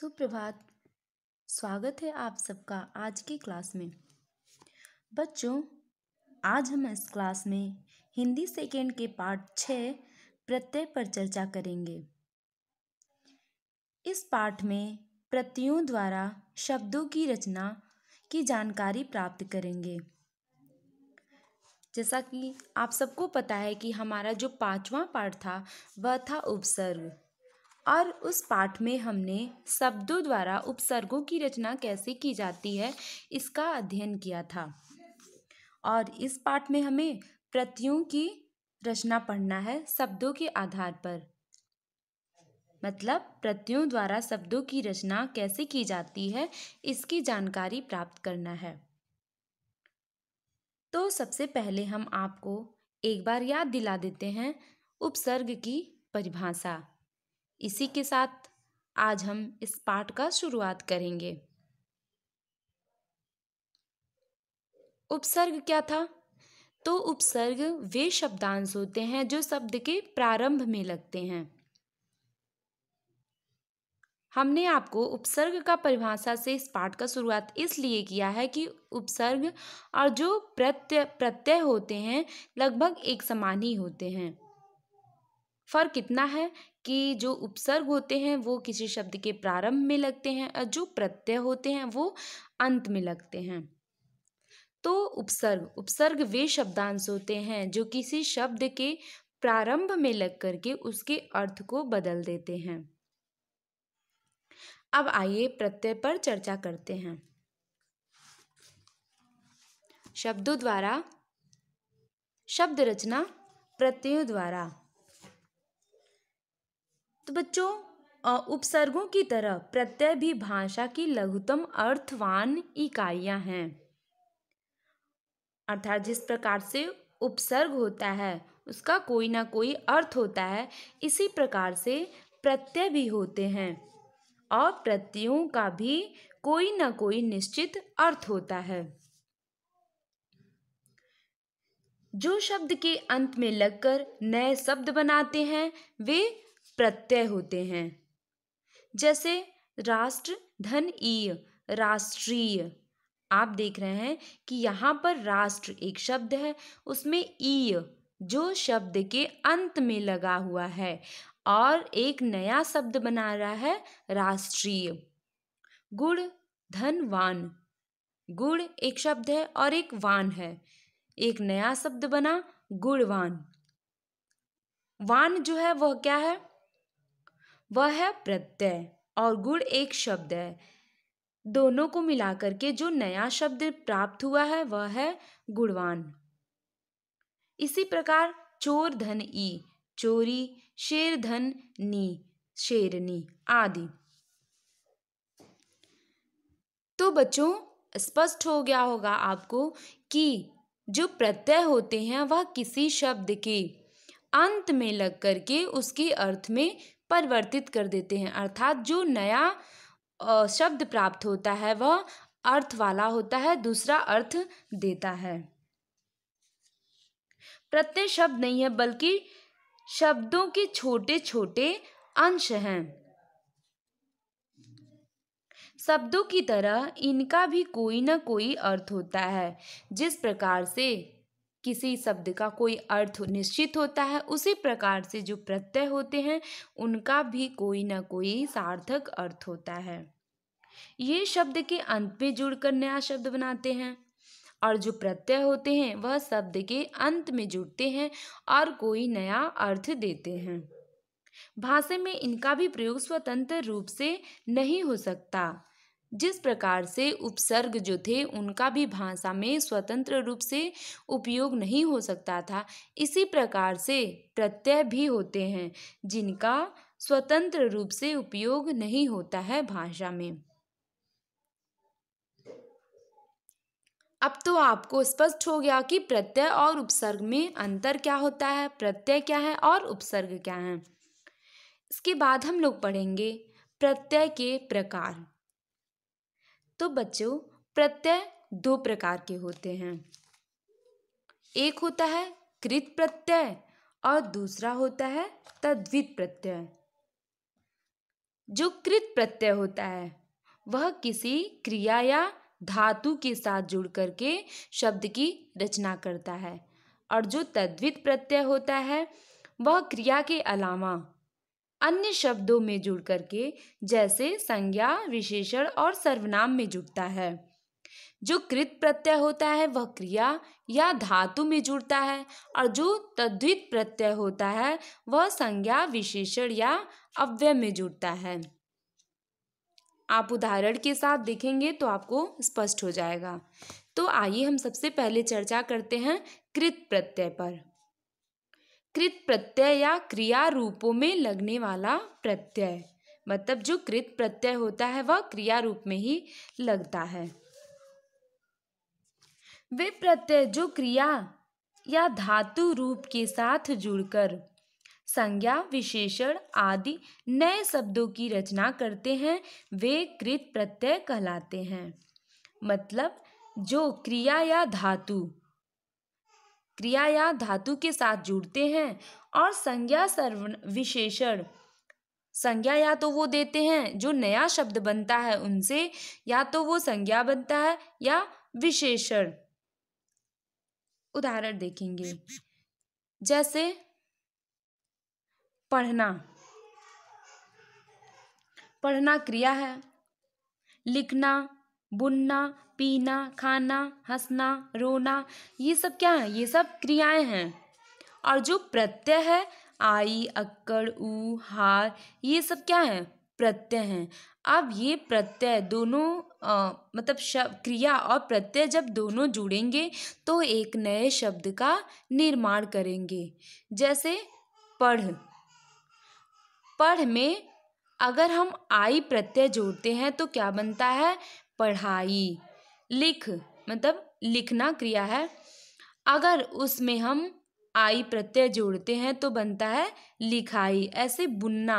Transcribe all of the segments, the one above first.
सुप्रभात स्वागत है आप सबका आज की क्लास में बच्चों आज हम इस क्लास में हिंदी सेकेंड के पार्ट छ प्रत्यय पर चर्चा करेंगे इस पाठ में प्रत्ययों द्वारा शब्दों की रचना की जानकारी प्राप्त करेंगे जैसा कि आप सबको पता है कि हमारा जो पांचवा पाठ था वह था उपसर्ग और उस पाठ में हमने शब्दों द्वारा उपसर्गों की रचना कैसे की जाती है इसका अध्ययन किया था और इस पाठ में हमें प्रतियों की रचना पढ़ना है शब्दों के आधार पर मतलब प्रतियों द्वारा शब्दों की रचना कैसे की जाती है इसकी जानकारी प्राप्त करना है तो सबसे पहले हम आपको एक बार याद दिला देते हैं उपसर्ग की परिभाषा इसी के साथ आज हम इस पाठ का शुरुआत करेंगे उपसर्ग क्या था तो उपसर्ग वे शब्दांश होते हैं जो शब्द के प्रारंभ में लगते हैं हमने आपको उपसर्ग का परिभाषा से इस पाठ का शुरुआत इसलिए किया है कि उपसर्ग और जो प्रत्यय प्रत्यय होते हैं लगभग एक समान ही होते हैं फर्क कितना है कि जो उपसर्ग होते हैं वो किसी शब्द के प्रारंभ में लगते हैं और जो प्रत्यय होते हैं वो अंत में लगते हैं तो उपसर्ग उपसर्ग वे शब्दांश होते हैं जो किसी शब्द के प्रारंभ में लग करके उसके अर्थ को बदल देते हैं अब आइए प्रत्यय पर चर्चा करते हैं शब्दों द्वारा शब्द रचना प्रत्ययों द्वारा तो बच्चों उपसर्गों की तरह प्रत्यय भी भाषा की लघुतम अर्थवान इकाइयां हैं अर्थात जिस प्रकार से उपसर्ग होता है उसका कोई ना कोई अर्थ होता है इसी प्रकार से प्रत्यय भी होते हैं और प्रत्ययों का भी कोई ना कोई निश्चित अर्थ होता है जो शब्द के अंत में लगकर नए शब्द बनाते हैं वे प्रत्यय होते हैं जैसे राष्ट्र धन ईय राष्ट्रीय आप देख रहे हैं कि यहाँ पर राष्ट्र एक शब्द है उसमें ईय जो शब्द के अंत में लगा हुआ है और एक नया शब्द बना रहा है राष्ट्रीय गुण धनवान गुण एक शब्द है और एक वान है एक नया शब्द बना गुणवान वान जो है वह क्या है वह है प्रत्यय और गुण एक शब्द है दोनों को मिलाकर के जो नया शब्द प्राप्त हुआ है वह है गुणवान इसी प्रकार चोर धन ई चोरी शेर धन नी शेरनी आदि तो बच्चों स्पष्ट हो गया होगा आपको कि जो प्रत्यय होते हैं वह किसी शब्द के अंत में लग करके उसके अर्थ में परिवर्तित कर देते हैं अर्थात जो नया शब्द प्राप्त होता है वह अर्थ वाला होता है दूसरा अर्थ देता है प्रत्यय शब्द नहीं है बल्कि शब्दों के छोटे छोटे अंश हैं शब्दों की तरह इनका भी कोई ना कोई अर्थ होता है जिस प्रकार से किसी शब्द का कोई अर्थ निश्चित होता है उसी प्रकार से जो प्रत्यय होते हैं उनका भी कोई ना कोई सार्थक अर्थ होता है ये शब्द के अंत में जुड़कर नया शब्द बनाते हैं और जो प्रत्यय होते हैं वह शब्द के अंत में जुड़ते हैं और कोई नया अर्थ देते हैं भाषा में इनका भी प्रयोग स्वतंत्र रूप से नहीं हो सकता जिस प्रकार से उपसर्ग जो थे उनका भी भाषा में स्वतंत्र रूप से उपयोग नहीं हो सकता था इसी प्रकार से प्रत्यय भी होते हैं जिनका स्वतंत्र रूप से उपयोग नहीं होता है भाषा में अब तो आपको स्पष्ट हो गया कि प्रत्यय और उपसर्ग में अंतर क्या होता है प्रत्यय क्या है और उपसर्ग क्या है इसके बाद हम लोग पढ़ेंगे प्रत्यय के प्रकार तो बच्चों प्रत्यय दो प्रकार के होते हैं एक होता है कृत प्रत्यय और दूसरा होता है तद्वित प्रत्यय जो कृत प्रत्यय होता है वह किसी क्रिया या धातु के साथ जुड़ करके शब्द की रचना करता है और जो तद्वित प्रत्यय होता है वह क्रिया के अलावा अन्य शब्दों में जुड़ करके जैसे संज्ञा विशेषण और सर्वनाम में जुड़ता है जो कृत प्रत्यय होता है वह क्रिया या धातु में जुड़ता है और जो तद्वित प्रत्यय होता है वह संज्ञा विशेषण या अव्यय में जुड़ता है आप उदाहरण के साथ देखेंगे तो आपको स्पष्ट हो जाएगा तो आइए हम सबसे पहले चर्चा करते हैं कृत प्रत्यय पर कृत प्रत्यय या क्रिया रूपों में लगने वाला प्रत्यय मतलब जो कृत प्रत्यय होता है वह क्रिया रूप में ही लगता है वे प्रत्यय जो क्रिया या धातु रूप के साथ जुड़कर संज्ञा विशेषण आदि नए शब्दों की रचना करते हैं वे कृत प्रत्यय कहलाते हैं मतलब जो क्रिया या धातु क्रिया या धातु के साथ जुड़ते हैं और संज्ञा सर्व विशेषण संज्ञा या तो वो देते हैं जो नया शब्द बनता है उनसे या तो वो संज्ञा बनता है या विशेषण उदाहरण देखेंगे जैसे पढ़ना पढ़ना क्रिया है लिखना बुनना पीना खाना हंसना रोना ये सब क्या है ये सब क्रियाएं हैं और जो प्रत्यय है आई अक्कड़ ऊ हार ये सब क्या है प्रत्यय हैं अब ये प्रत्यय दोनों आ, मतलब शब्द क्रिया और प्रत्यय जब दोनों जुड़ेंगे तो एक नए शब्द का निर्माण करेंगे जैसे पढ़ पढ़ में अगर हम आई प्रत्यय जोड़ते हैं तो क्या बनता है पढ़ाई लिख मतलब लिखना क्रिया है अगर उसमें हम आई प्रत्यय जोड़ते हैं तो बनता है लिखाई ऐसे बुनना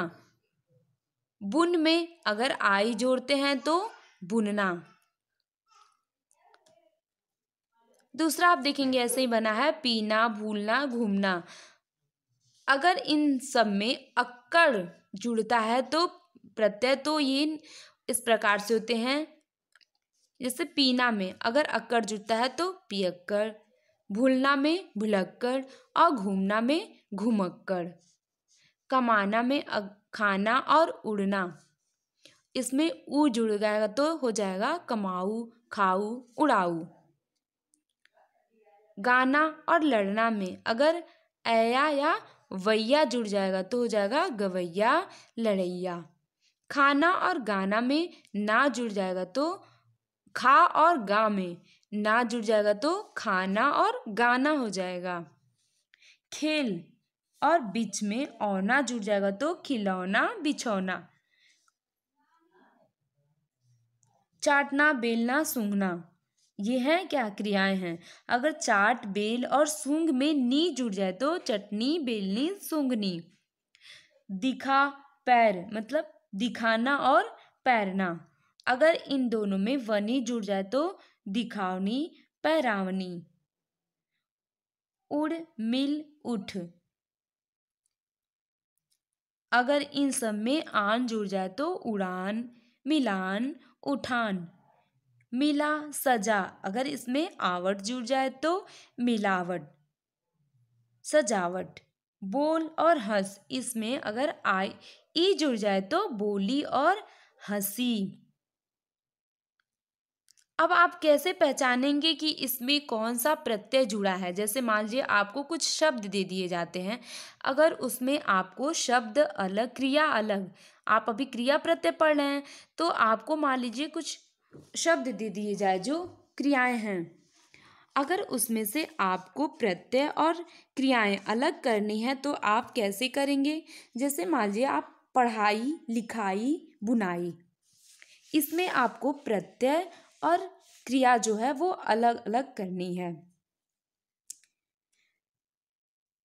बुन में अगर आई जोड़ते हैं तो बुनना दूसरा आप देखेंगे ऐसे ही बना है पीना भूलना घूमना अगर इन सब में अक्कड़ जुड़ता है तो प्रत्यय तो ये इस प्रकार से होते हैं जैसे पीना में अगर अक्कड़ जुड़ता है तो पियक्कड़ भूलना में भुलक्कड़ और घूमना में घुमक्कड़ कमाना में खाना और उड़ना इसमें ऊ जुड़ जाएगा तो हो जाएगा कमाऊ खाऊ उड़ाऊ गाना और लड़ना में अगर अया या वैया जुड़ जाएगा तो हो जाएगा गवैया लड़ैया खाना और गाना में ना जुड़ जाएगा तो खा और गा में ना जुड़ जाएगा तो खाना और गाना हो जाएगा खेल और बीच में औना जुड़ जाएगा तो खिलौना बिछौना चाटना बेलना सूंघना ये है क्या क्रियाएं हैं अगर चाट बेल और सूंघ में नी जुड़ जाए तो चटनी बेलनी सूंघनी दिखा पैर मतलब दिखाना और पैरना अगर इन दोनों में वनी जुड़ जाए तो दिखावनी पहरावनी उड़ मिल उठ अगर इन सब में आन जुड़ जाए तो उड़ान मिलान उठान मिला सजा अगर इसमें आवट जुड़ जाए तो मिलावट सजावट बोल और हंस इसमें अगर आई ई जुड़ जाए तो बोली और हंसी अब आप कैसे पहचानेंगे कि इसमें कौन सा प्रत्यय जुड़ा है जैसे मान लीजिए आपको कुछ शब्द दे दिए जाते हैं अगर उसमें आपको शब्द अलग क्रिया अलग आप अभी क्रिया प्रत्यय पढ़ रहे हैं तो आपको मान लीजिए कुछ शब्द दे दिए जाए जो क्रियाएं हैं अगर उसमें से आपको प्रत्यय और क्रियाएं अलग करनी है तो आप कैसे करेंगे जैसे मान लीजिए आप पढ़ाई लिखाई बुनाई इसमें आपको प्रत्यय और क्रिया जो है वो अलग अलग करनी है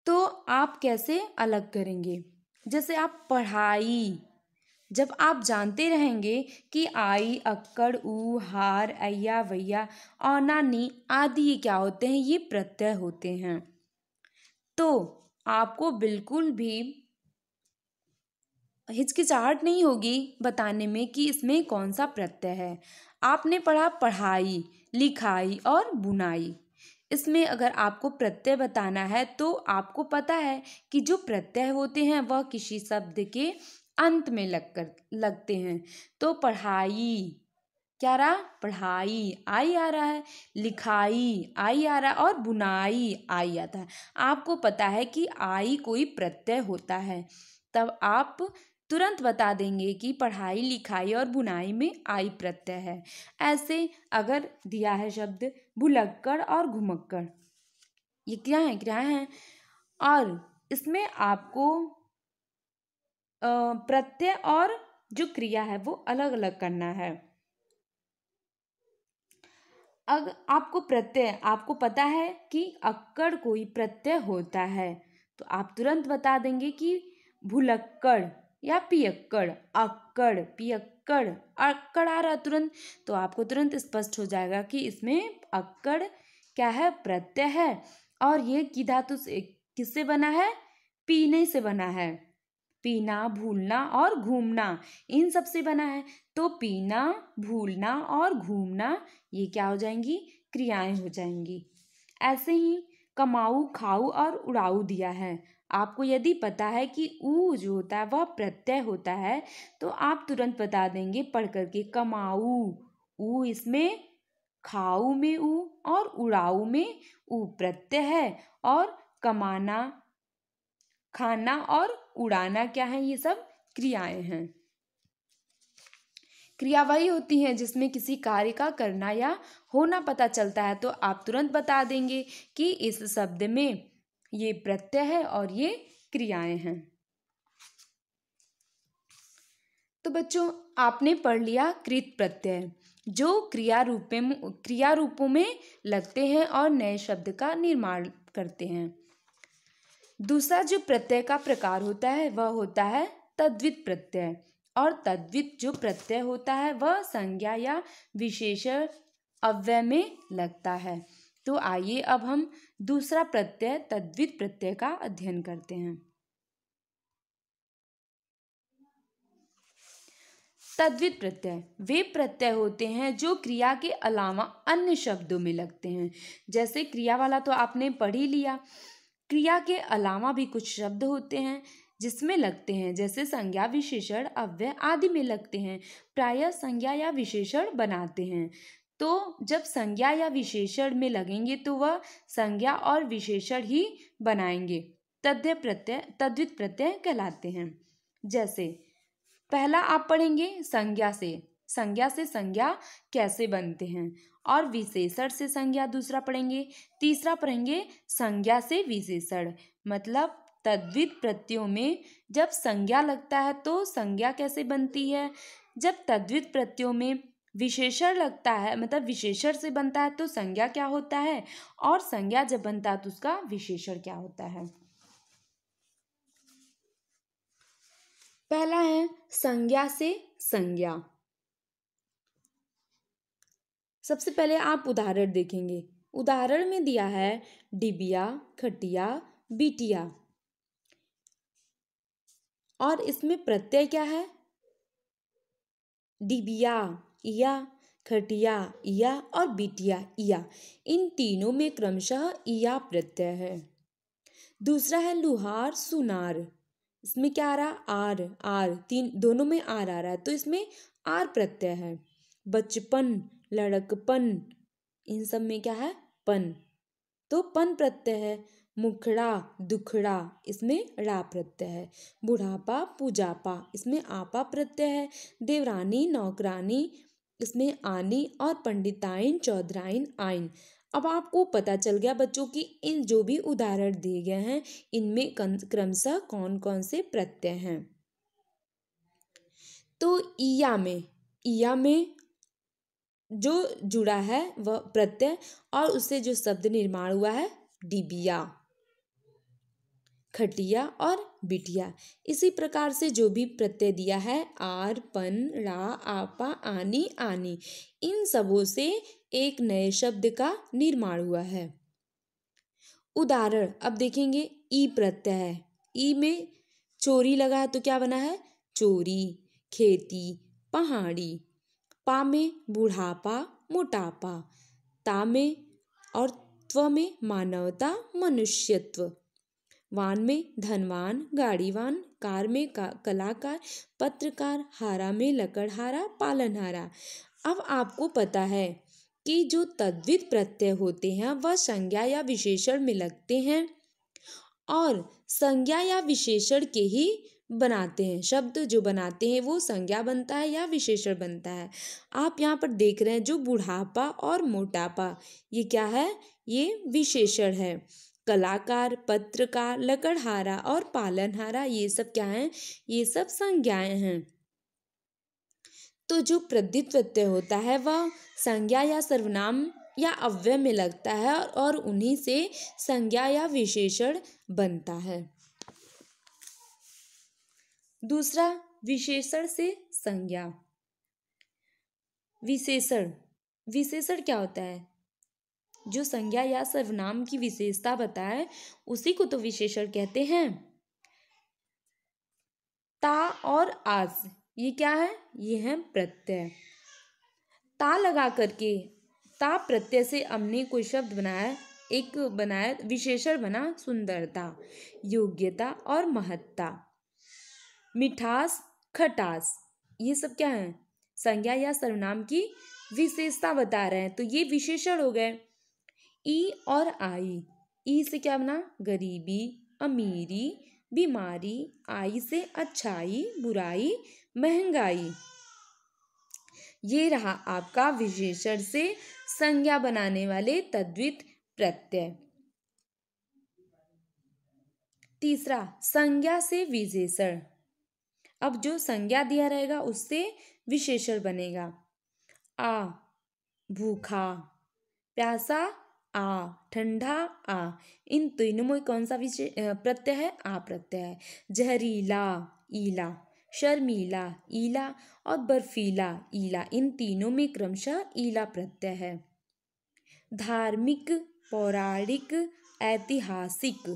तो आप कैसे अलग करेंगे जैसे आप पढ़ाई जब आप जानते रहेंगे कि आई अक्कड़ ऊ हार अया वैया और नानी आदि ये क्या होते हैं ये प्रत्यय होते हैं तो आपको बिल्कुल भी हिचकिचाहट नहीं होगी बताने में कि इसमें कौन सा प्रत्यय है आपने पढ़ा पढ़ाई लिखाई और बुनाई इसमें अगर आपको प्रत्यय बताना है तो आपको पता है कि जो प्रत्यय होते हैं वह किसी शब्द के अंत में लग कर लगते हैं तो पढ़ाई क्या रहा पढ़ाई आई आ रहा है लिखाई आई आ रहा है और बुनाई आई आता है आपको पता है कि आई कोई प्रत्यय होता है तब आप तुरंत बता देंगे कि पढ़ाई लिखाई और बुनाई में आई प्रत्यय है ऐसे अगर दिया है शब्द भुलक्कड़ और घुमक्कड़ ये क्या है क्या है और इसमें आपको प्रत्यय और जो क्रिया है वो अलग अलग करना है अगर आपको प्रत्यय आपको पता है कि अक्कड़ कोई प्रत्यय होता है तो आप तुरंत बता देंगे कि भुलक्कड़ या पियक्कड़ अक्कड़ पियक्कड़ अक्कड़ आ रहा तुरंत तो आपको तुरंत स्पष्ट हो जाएगा कि इसमें अक्कड़ क्या है प्रत्यय है और ये की धातु से किससे बना है पीने से बना है पीना भूलना और घूमना इन सब से बना है तो पीना भूलना और घूमना ये क्या हो जाएंगी क्रियाएं हो जाएंगी ऐसे ही कमाऊ खाऊ और उड़ाऊ दिया है आपको यदि पता है कि ऊ जो होता है वह प्रत्यय होता है तो आप तुरंत बता देंगे पढ़ करके कमाऊ ऊ इसमें खाऊ में ऊ और उड़ाऊ में ऊ प्रत्यय है और कमाना खाना और उड़ाना क्या है ये सब क्रियाएं हैं क्रिया वही होती है जिसमें किसी कार्य का करना या होना पता चलता है तो आप तुरंत बता देंगे कि इस शब्द में ये प्रत्यय है और ये क्रियाएं हैं तो बच्चों आपने पढ़ लिया कृत प्रत्यय जो क्रिया रूप में क्रिया रूपों में लगते हैं और नए शब्द का निर्माण करते हैं दूसरा जो प्रत्यय का प्रकार होता है वह होता है तद्वित प्रत्यय और तद्वित जो प्रत्यय होता है वह संज्ञा या विशेष अव्यय में लगता है तो आइए अब हम दूसरा प्रत्यय तद्वित प्रत्यय का अध्ययन करते हैं तद्वित प्रत्यय वे प्रत्यय होते हैं जो क्रिया के अलावा अन्य शब्दों में लगते हैं जैसे क्रिया वाला तो आपने पढ़ ही लिया क्रिया के अलावा भी कुछ शब्द होते हैं जिसमें लगते हैं जैसे संज्ञा विशेषण अव्यय आदि में लगते हैं प्रायः संज्ञा या विशेषण बनाते हैं तो जब संज्ञा या विशेषण में लगेंगे तो वह संज्ञा और विशेषण ही बनाएंगे तद्य प्रत्यय तद्वित प्रत्यय कहलाते हैं जैसे पहला आप पढ़ेंगे संज्ञा से संज्ञा से संज्ञा कैसे बनते हैं और विशेषण से संज्ञा दूसरा पढ़ेंगे तीसरा पढ़ेंगे संज्ञा से विशेषण मतलब तद्वित प्रत्ययों में जब संज्ञा लगता है तो संज्ञा कैसे बनती है जब तद्वित प्रत्ययों में विशेषण लगता है मतलब विशेषण से बनता है तो संज्ञा क्या होता है और संज्ञा जब बनता है तो उसका विशेषण क्या होता है पहला है संज्ञा से संज्ञा सबसे पहले आप उदाहरण देखेंगे उदाहरण में दिया है डिबिया खटिया बिटिया और इसमें प्रत्यय क्या है डिबिया इया खटिया इया और बिटिया इया इन तीनों में क्रमशः इया प्रत्यय है दूसरा है लुहार सुनार इसमें क्या आ रहा आर आर तीन दोनों में आर आ रहा है तो इसमें आर प्रत्यय है बचपन लड़कपन इन सब में क्या है पन तो पन प्रत्यय है मुखड़ा दुखड़ा इसमें रा प्रत्यय है बुढ़ापा पूजापा इसमें आपा प्रत्यय है देवरानी नौकरानी इसमें आनी और पंडिताइन चौधराइन आइन अब आपको पता चल गया बच्चों की इन जो भी उदाहरण दिए गए हैं इनमें क्रमशः कौन कौन से प्रत्यय हैं तो ईया में ईया में जो जुड़ा है वह प्रत्यय और उससे जो शब्द निर्माण हुआ है डिबिया खटिया और बिटिया इसी प्रकार से जो भी प्रत्यय दिया है आर पन रा आपा आनी आनी इन सबों से एक नए शब्द का निर्माण हुआ है उदाहरण अब देखेंगे ई प्रत्यय है ई में चोरी लगा है तो क्या बना है चोरी खेती पहाड़ी पा में बुढ़ापा मोटापा ता में और त्व में मानवता मनुष्यत्व वान में धनवान गाड़ीवान कार में का, कलाकार पत्रकार हारा में लकड़हारा पालनहारा अब आपको पता है कि जो तद्वित प्रत्यय होते हैं वह संज्ञा या विशेषण में लगते हैं और संज्ञा या विशेषण के ही बनाते हैं शब्द जो बनाते हैं वो संज्ञा बनता है या विशेषण बनता है आप यहाँ पर देख रहे हैं जो बुढ़ापा और मोटापा ये क्या है ये विशेषण है कलाकार पत्रकार लकड़हारा और पालनहारा ये सब क्या है ये सब संज्ञाएं हैं तो जो प्रद्युत प्रत्यय होता है वह संज्ञा या सर्वनाम या अव्यय में लगता है और उन्हीं से संज्ञा या विशेषण बनता है दूसरा विशेषण से संज्ञा विशेषण विशेषण क्या होता है जो संज्ञा या सर्वनाम की विशेषता बताए उसी को तो विशेषण कहते हैं ता और आज ये क्या है ये है प्रत्यय ता लगा करके ता प्रत्यय से हमने कोई शब्द बनाया एक बनाया विशेषण बना सुंदरता योग्यता और महत्ता मिठास खटास ये सब क्या है संज्ञा या सर्वनाम की विशेषता बता रहे हैं तो ये विशेषण हो गए ई और आई ई से क्या बना गरीबी अमीरी बीमारी आई से अच्छाई बुराई महंगाई ये रहा आपका विशेषण से संज्ञा बनाने वाले तद्वित प्रत्यय तीसरा संज्ञा से विशेषण अब जो संज्ञा दिया रहेगा उससे विशेषण बनेगा आ भूखा प्यासा आ ठंडा आ इन तीनों में कौन सा विशेष प्रत्यय है आ प्रत्यय है जहरीला ईला शर्मीला ईला और बर्फीला ईला इन तीनों में क्रमशः ईला प्रत्यय है धार्मिक पौराणिक ऐतिहासिक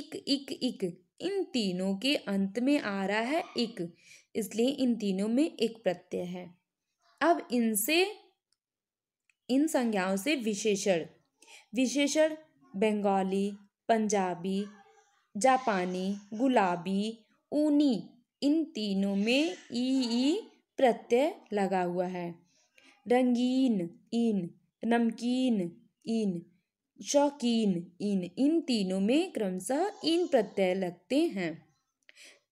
इक इक इक इन तीनों के अंत में आ रहा है इक इसलिए इन तीनों में एक प्रत्यय है अब इनसे इन संज्ञाओं से विशेषण विशेषण बंगाली पंजाबी जापानी गुलाबी ऊनी इन तीनों में ई ई प्रत्यय लगा हुआ है रंगीन इन नमकीन इन शौकीन इन इन तीनों में क्रमशः इन प्रत्यय लगते हैं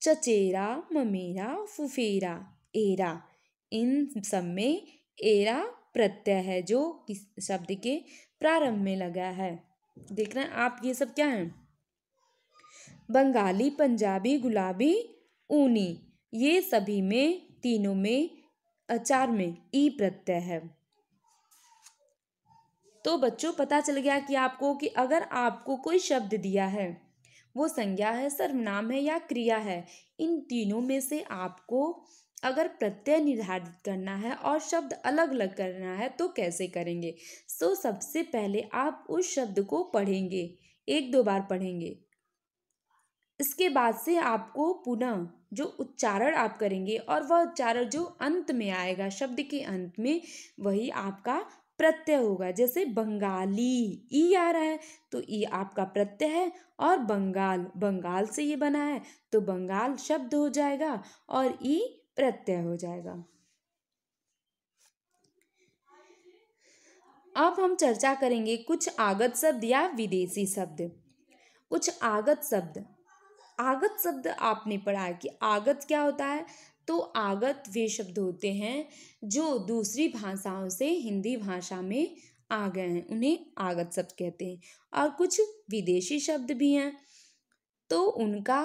चचेरा ममेरा फुफेरा एरा इन सब में एरा प्रत्यय है जो किस शब्द के प्रारंभ में लगा है देख रहे हैं आप ये सब क्या है बंगाली पंजाबी गुलाबी ऊनी ये सभी में तीनों में अचार में ई प्रत्यय है तो बच्चों पता चल गया कि आपको कि अगर आपको कोई शब्द दिया है वो संज्ञा है सर्वनाम है या क्रिया है इन तीनों में से आपको अगर प्रत्यय निर्धारित करना है और शब्द अलग अलग करना है तो कैसे करेंगे सो so, सबसे पहले आप उस शब्द को पढ़ेंगे एक दो बार पढ़ेंगे इसके बाद से आपको पुनः जो उच्चारण आप करेंगे और वह उच्चारण जो अंत में आएगा शब्द के अंत में वही आपका प्रत्यय होगा जैसे बंगाली ई आ रहा है तो ई आपका प्रत्यय है और बंगाल बंगाल से ये बना है तो बंगाल शब्द हो जाएगा और ई प्रत्यय हो जाएगा अब हम चर्चा करेंगे कुछ आगत शब्द या विदेशी शब्द कुछ आगत शब्द आगत शब्द आपने पढ़ा है कि आगत क्या होता है तो आगत वे शब्द होते हैं जो दूसरी भाषाओं से हिंदी भाषा में आ गए हैं उन्हें आगत शब्द कहते हैं और कुछ विदेशी शब्द भी हैं तो उनका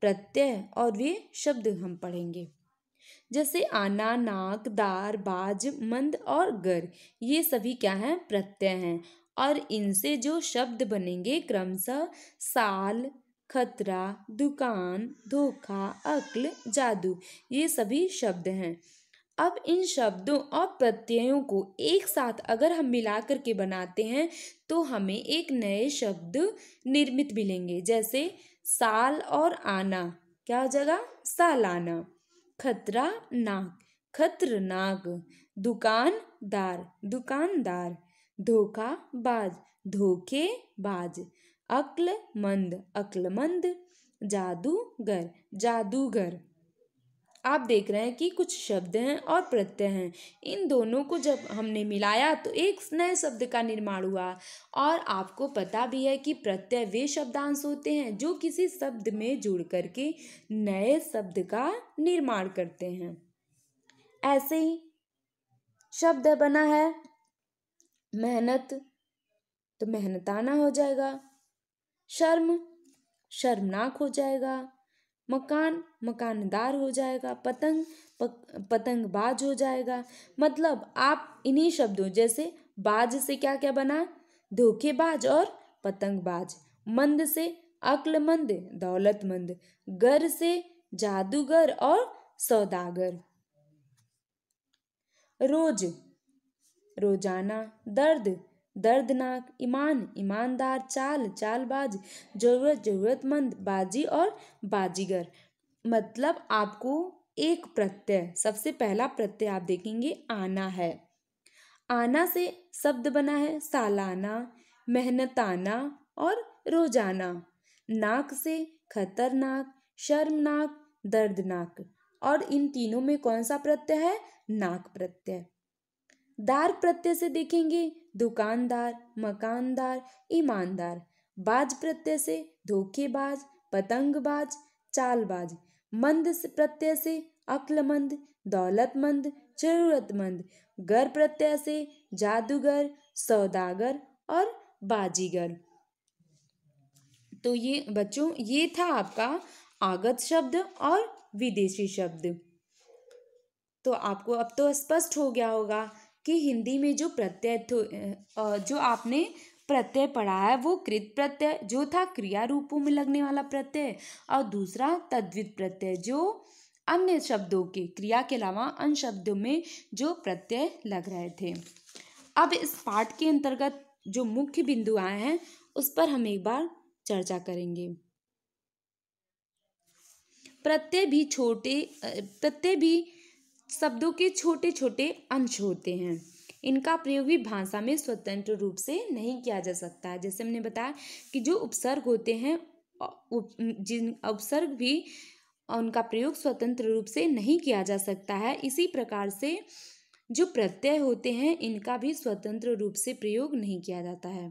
प्रत्यय और वे शब्द हम पढ़ेंगे जैसे आना नाक दार बाज मंद और गर ये सभी क्या हैं प्रत्यय हैं और इनसे जो शब्द बनेंगे क्रमशः साल खतरा दुकान धोखा अक्ल जादू ये सभी शब्द हैं अब इन शब्दों और प्रत्ययों को एक साथ अगर हम मिला करके बनाते हैं तो हमें एक नए शब्द निर्मित मिलेंगे जैसे साल और आना क्या हो जाएगा सालाना खतरा नाक खतरनाक दुकानदार दुकानदार धोखा बाज धोखे बाज अक्लमंद अक्लमंद जादूगर जादूगर आप देख रहे हैं कि कुछ शब्द हैं और प्रत्यय हैं इन दोनों को जब हमने मिलाया तो एक नए शब्द का निर्माण हुआ और आपको पता भी है कि प्रत्यय वे शब्दांश होते हैं जो किसी शब्द में जुड़ करके नए शब्द का निर्माण करते हैं ऐसे ही शब्द बना है मेहनत तो मेहनताना हो जाएगा शर्म शर्मनाक हो जाएगा मकान मकानदार हो जाएगा पतंग पतंग पतंगबाज हो जाएगा मतलब आप इन्हीं शब्दों जैसे बाज से क्या क्या बना धोखेबाज और पतंगबाज मंद से अक्लमंद दौलतमंद गर से जादूगर और सौदागर रोज रोजाना दर्द दर्दनाक ईमान ईमानदार चाल चालबाज ज़रूरत ज़रूरतमंद बाजी और बाजीगर मतलब आपको एक प्रत्यय सबसे पहला प्रत्यय आप देखेंगे आना है आना से शब्द बना है सालाना मेहनताना और रोजाना नाक से खतरनाक शर्मनाक दर्दनाक और इन तीनों में कौन सा प्रत्यय है नाक प्रत्यय दार प्रत्यय से देखेंगे दुकानदार मकानदार ईमानदार बाज प्रत्यय से धोखेबाज पतंगबाज चालबाज मंद प्रत्यय से अक्लमंद दौलतमंद जरूरतमंद गर प्रत्यय से जादूगर सौदागर और बाजीगर तो ये बच्चों ये था आपका आगत शब्द और विदेशी शब्द तो आपको अब तो स्पष्ट हो गया होगा कि हिंदी में जो प्रत्यय जो आपने प्रत्यय पढ़ा है वो कृत प्रत्यय जो था क्रिया रूपों में लगने वाला प्रत्यय और दूसरा तद्वित प्रत्यय जो अन्य शब्दों के क्रिया के अलावा अन्य शब्दों में जो प्रत्यय लग रहे थे अब इस पाठ के अंतर्गत जो मुख्य बिंदु आए हैं उस पर हम एक बार चर्चा करेंगे प्रत्यय भी छोटे प्रत्यय भी शब्दों के छोटे छोटे अंश होते हैं इनका प्रयोग भी भाषा में स्वतंत्र रूप से नहीं किया जा सकता है जैसे हमने बताया कि जो उपसर्ग होते हैं जिन उपसर्ग भी उनका प्रयोग स्वतंत्र रूप से नहीं किया जा सकता है इसी प्रकार से जो प्रत्यय होते हैं इनका भी स्वतंत्र रूप से प्रयोग नहीं किया जाता है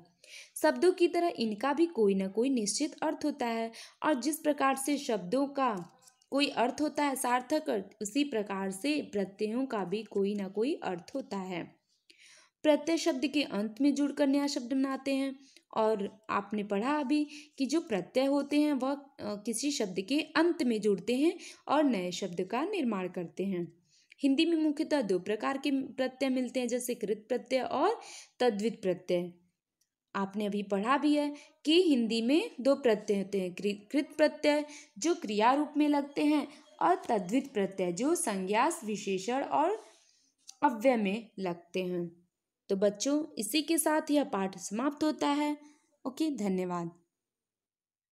शब्दों की तरह इनका भी कोई ना कोई निश्चित अर्थ होता है और जिस प्रकार से शब्दों का कोई अर्थ होता है सार्थक अर्थ उसी प्रकार से प्रत्ययों का भी कोई ना कोई अर्थ होता है प्रत्यय शब्द के अंत में जुड़कर नया शब्द बनाते हैं और आपने पढ़ा अभी कि जो प्रत्यय होते हैं वह किसी शब्द के अंत में जुड़ते हैं और नए शब्द का निर्माण करते हैं हिंदी में मुख्यतः दो प्रकार के प्रत्यय मिलते हैं जैसे कृत प्रत्यय और तद्वित प्रत्यय आपने अभी पढ़ा भी है कि हिंदी में दो प्रत्यय होते हैं कृत प्रत्यय जो क्रिया रूप में लगते हैं और तद्वित प्रत्यय जो संज्ञास विशेषण और अव्यय में लगते हैं तो बच्चों इसी के साथ यह पाठ समाप्त होता है ओके धन्यवाद